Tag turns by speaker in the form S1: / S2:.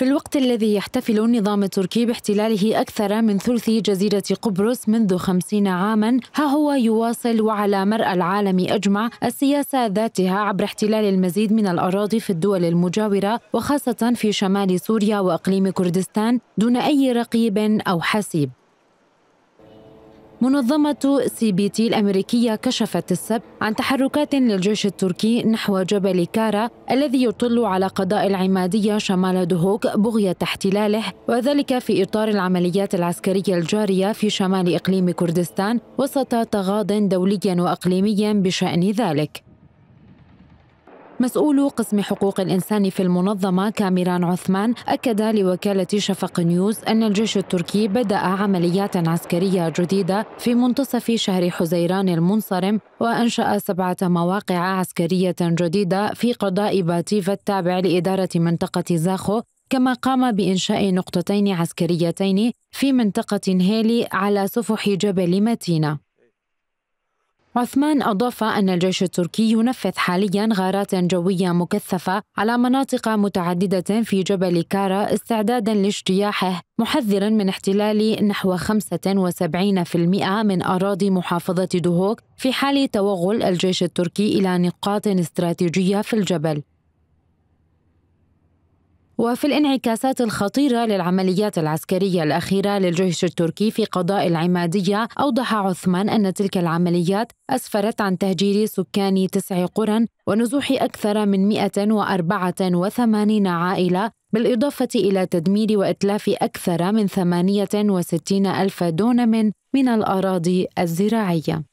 S1: في الوقت الذي يحتفل النظام التركي باحتلاله أكثر من ثلث جزيرة قبرص منذ خمسين عاما ها هو يواصل وعلى مرأى العالم أجمع السياسة ذاتها عبر احتلال المزيد من الأراضي في الدول المجاورة وخاصة في شمال سوريا وأقليم كردستان دون أي رقيب أو حسيب منظمة سي بي تي الأمريكية كشفت السبت عن تحركات للجيش التركي نحو جبل كارا الذي يطل على قضاء العمادية شمال دهوك بغية احتلاله وذلك في إطار العمليات العسكرية الجارية في شمال إقليم كردستان وسط تغاض دولي وأقليمي بشأن ذلك مسؤول قسم حقوق الإنسان في المنظمة كاميران عثمان أكد لوكالة شفق نيوز أن الجيش التركي بدأ عمليات عسكرية جديدة في منتصف شهر حزيران المنصرم وأنشأ سبعة مواقع عسكرية جديدة في قضاء باتيفا التابع لإدارة منطقة زاخو كما قام بإنشاء نقطتين عسكريتين في منطقة هيلي على سفح جبل متينة عثمان أضاف أن الجيش التركي ينفذ حاليا غارات جوية مكثفة على مناطق متعددة في جبل كارا استعدادا لاجتياحه محذرا من احتلال نحو 75% من أراضي محافظة دهوك في حال توغل الجيش التركي إلى نقاط استراتيجية في الجبل وفي الانعكاسات الخطيرة للعمليات العسكرية الأخيرة للجيش التركي في قضاء العمادية أوضح عثمان أن تلك العمليات أسفرت عن تهجير سكان تسع قرى ونزوح أكثر من 184 عائلة بالإضافة إلى تدمير وإتلاف أكثر من 68 ألف دونم من الأراضي الزراعية